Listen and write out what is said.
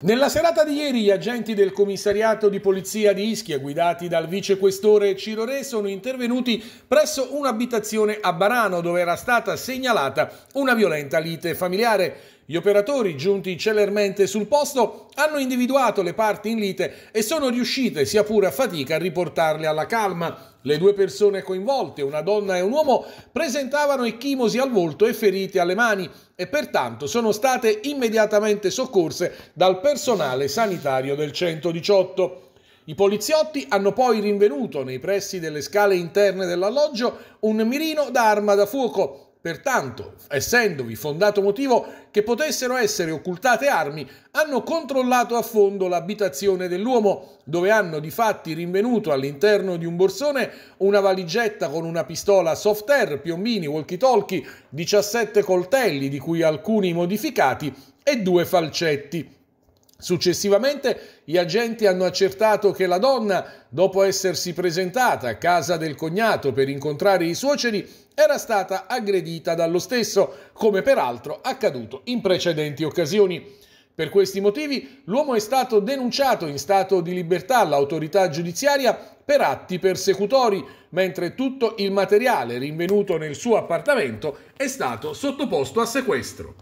Nella serata di ieri gli agenti del commissariato di polizia di Ischia, guidati dal vicequestore Ciro Re, sono intervenuti presso un'abitazione a Barano dove era stata segnalata una violenta lite familiare. Gli operatori giunti celermente sul posto hanno individuato le parti in lite e sono riuscite, sia pure a fatica, a riportarle alla calma. Le due persone coinvolte, una donna e un uomo, presentavano ecchimosi al volto e ferite alle mani e pertanto sono state immediatamente soccorse dal personale sanitario del 118. I poliziotti hanno poi rinvenuto nei pressi delle scale interne dell'alloggio un mirino d'arma da fuoco Pertanto, essendovi fondato motivo che potessero essere occultate armi, hanno controllato a fondo l'abitazione dell'uomo, dove hanno di fatti rinvenuto all'interno di un borsone una valigetta con una pistola soft air, piombini, walkie-talkie, 17 coltelli, di cui alcuni modificati, e due falcetti. Successivamente gli agenti hanno accertato che la donna, dopo essersi presentata a casa del cognato per incontrare i suoceri, era stata aggredita dallo stesso, come peraltro accaduto in precedenti occasioni. Per questi motivi l'uomo è stato denunciato in stato di libertà all'autorità giudiziaria per atti persecutori, mentre tutto il materiale rinvenuto nel suo appartamento è stato sottoposto a sequestro.